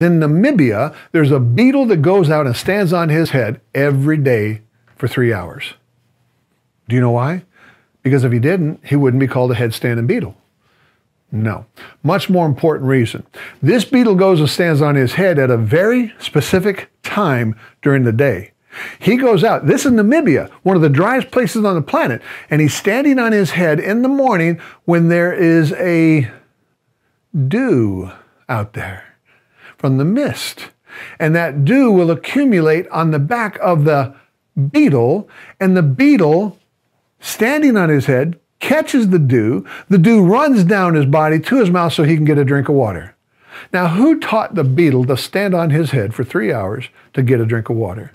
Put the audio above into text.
In Namibia, there's a beetle that goes out and stands on his head every day for three hours. Do you know why? Because if he didn't, he wouldn't be called a headstanding beetle. No. Much more important reason. This beetle goes and stands on his head at a very specific time during the day. He goes out. This is Namibia, one of the driest places on the planet, and he's standing on his head in the morning when there is a dew out there from the mist. And that dew will accumulate on the back of the beetle, and the beetle, standing on his head, catches the dew. The dew runs down his body to his mouth so he can get a drink of water. Now, who taught the beetle to stand on his head for three hours to get a drink of water?